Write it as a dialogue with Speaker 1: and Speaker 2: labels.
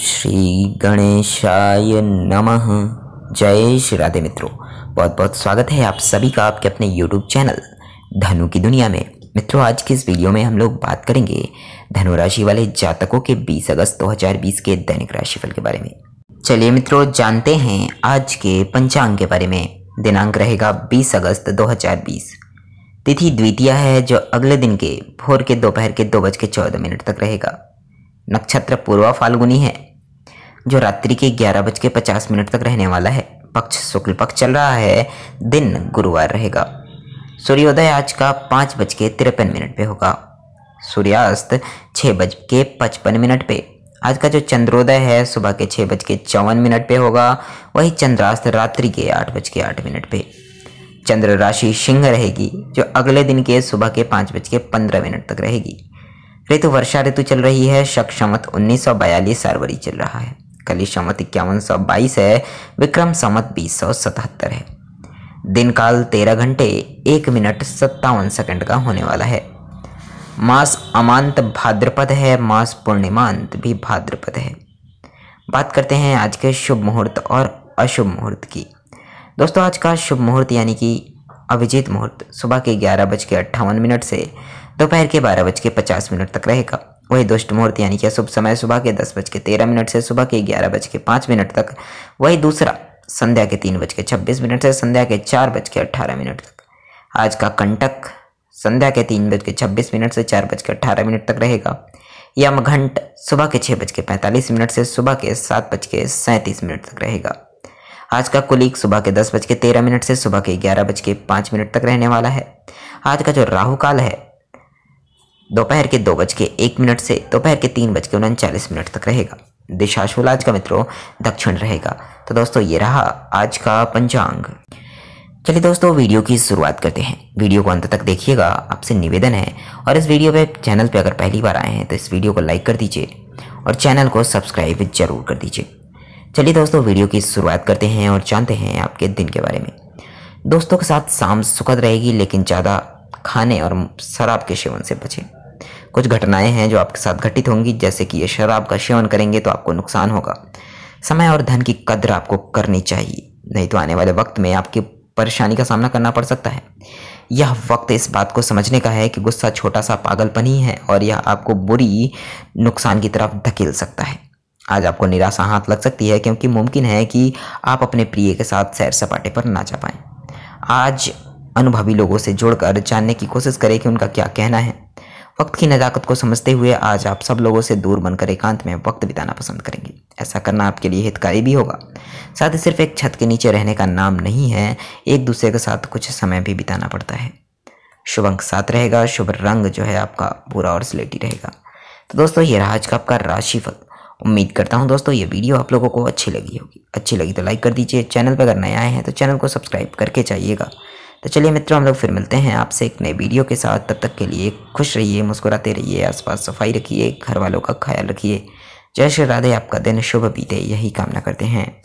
Speaker 1: श्री गणेशाय नमः जय श्री राधे मित्रों बहुत बहुत स्वागत है आप सभी का आपके अपने YouTube चैनल धनु की दुनिया में मित्रों आज के इस वीडियो में हम लोग बात करेंगे धनु राशि वाले जातकों के 20 अगस्त 2020 के दैनिक राशिफल के बारे में चलिए मित्रों जानते हैं आज के पंचांग के बारे में दिनांक रहेगा बीस अगस्त दो तिथि द्वितीय है जो अगले दिन के भोर के दोपहर के दो बज के चौदह मिनट तक रहेगा नक्षत्र पूर्वा फाल्गुनी है जो रात्रि के ग्यारह बज के पचास मिनट तक रहने वाला है पक्ष शुक्ल पक्ष चल रहा है दिन गुरुवार रहेगा सूर्योदय आज का पाँच बज के तिरपन मिनट पे होगा सूर्यास्त छः बज के पचपन मिनट पे आज का जो चंद्रोदय है सुबह के छः बज के चौवन मिनट पे होगा वही चंद्रास्त रात्रि के आठ बज के आठ मिनट पे चंद्र राशि सिंह रहेगी जो अगले दिन के सुबह के पाँच बज के पंद्रह मिनट तक रहेगी ऋतु वर्षा ऋतु चल रही है शक शमत उन्नीस सौ बयालीस फरवरी चल रहा है कली शमत इक्यावन सौ बाईस है विक्रम समत बीस सौ सतहत्तर है दिन काल तेरह घंटे एक मिनट सत्तावन सेकंड का होने वाला है मास अमांत भाद्रपद है मास पूर्णिमांत भी भाद्रपद है बात करते हैं आज के शुभ मुहूर्त और अशुभ मुहूर्त की दोस्तों आज का शुभ मुहूर्त यानी कि अभिजीत मुहूर्त सुबह के ग्यारह बज के अट्ठावन मिनट से दोपहर के बारह बज के पचास मिनट तक रहेगा वही दुष्ट मुहूर्त यानी कि शुभ समय सुबह के दस बज के तेरह मिनट से सुबह के ग्यारह बज के पाँच मिनट तक वही दूसरा संध्या के तीन बज के छब्बीस मिनट से संध्या के चार बज के अट्ठारह मिनट तक आज का कंटक संध्या के तीन बज के छब्बीस मिनट से चार बज के अट्ठारह मिनट तक रहेगा यम घंट सुबह के छः बज के पैंतालीस मिनट से सुबह के सात बज के सैंतीस मिनट तक रहेगा आज का कुलीक सुबह के दस बज के तेरह मिनट से सुबह के ग्यारह बज के पाँच मिनट तक रहने वाला है आज का जो राहु काल है दोपहर के दो बज के एक मिनट से दोपहर के तीन बज के उनचालीस मिनट तक रहेगा दिशाशूल आज का मित्रों दक्षिण रहेगा तो दोस्तों ये रहा आज का पंचांग चलिए दोस्तों वीडियो की शुरुआत करते हैं वीडियो को अंत तक देखिएगा आपसे निवेदन है और इस वीडियो पे चैनल पे अगर पहली बार आए हैं तो इस वीडियो को लाइक कर दीजिए और चैनल को सब्सक्राइब जरूर कर दीजिए चलिए दोस्तों वीडियो की शुरुआत करते हैं और जानते हैं आपके दिन के बारे में दोस्तों के साथ शाम सुखद रहेगी लेकिन ज़्यादा खाने और शराब के सेवन से बचें कुछ घटनाएं हैं जो आपके साथ घटित होंगी जैसे कि ये शराब का सेवन करेंगे तो आपको नुकसान होगा समय और धन की कद्र आपको करनी चाहिए नहीं तो आने वाले वक्त में आपकी परेशानी का सामना करना पड़ सकता है यह वक्त इस बात को समझने का है कि गुस्सा छोटा सा पागलपन ही है और यह आपको बुरी नुकसान की तरफ धकेल सकता है आज आपको निराशा हाथ लग सकती है क्योंकि मुमकिन है कि आप अपने प्रिय के साथ सैर सपाटे पर ना जा पाएं आज अनुभवी लोगों से जुड़कर जानने की कोशिश करें कि उनका क्या कहना है वक्त की नज़ाकत को समझते हुए आज आप सब लोगों से दूर बनकर एकांत में वक्त बिताना पसंद करेंगे ऐसा करना आपके लिए हितकारी भी होगा साथ ही सिर्फ एक छत के नीचे रहने का नाम नहीं है एक दूसरे के साथ कुछ समय भी बिताना पड़ता है शुभ अंक साथ रहेगा शुभ रंग जो है आपका बुरा और स्लेटी रहेगा तो दोस्तों ये रहा आज का आपका राशिफल उम्मीद करता हूँ दोस्तों ये वीडियो आप लोगों को अच्छी लगी होगी अच्छी लगी तो लाइक कर दीजिए चैनल पर अगर नए आए हैं तो चैनल को सब्सक्राइब करके जाइएगा तो चलिए मित्रों हम लोग फिर मिलते हैं आपसे एक नए वीडियो के साथ तब तक के लिए खुश रहिए मुस्कुराते रहिए आसपास सफाई रखिए घर वालों का ख्याल रखिए जय श्री राधे आपका दिन शुभ बीते यही कामना करते हैं